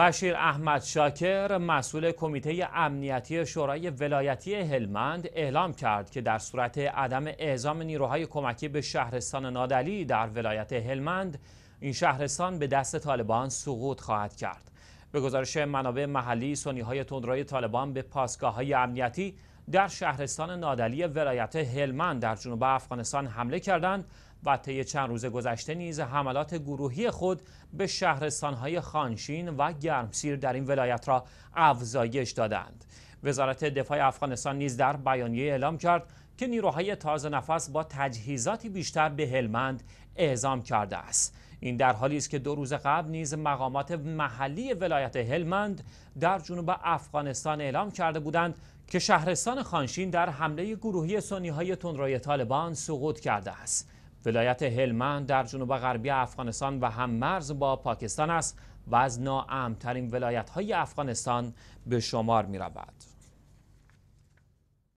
بشیر احمد شاکر مسئول کمیته امنیتی شورای ولایتی هلمند اعلام کرد که در صورت عدم اعزام نیروهای کمکی به شهرستان نادلی در ولایت هلمند این شهرستان به دست طالبان سقوط خواهد کرد به گزارش منابع محلی سنی های تندروی طالبان به پاسگاه های امنیتی در شهرستان نادلی ولایت هلمند در جنوب افغانستان حمله کردند و طی چند روز گذشته نیز حملات گروهی خود به شهرستانهای خانشین و گرمسیر در این ولایت را افزایش دادند وزارت دفاع افغانستان نیز در بیانیه اعلام کرد که نیروهای تازه نفس با تجهیزاتی بیشتر به هلمند اعزام کرده است این در حالی است که دو روز قبل نیز مقامات محلی ولایت هلمند در جنوب افغانستان اعلام کرده بودند که شهرستان خانشین در حمله گروهی سنی های تندروی طالبان سقوط کرده است ولایت هلمند در جنوب غربی افغانستان و هم مرز با پاکستان است و از ناامترین ولایت های افغانستان به شمار می رود.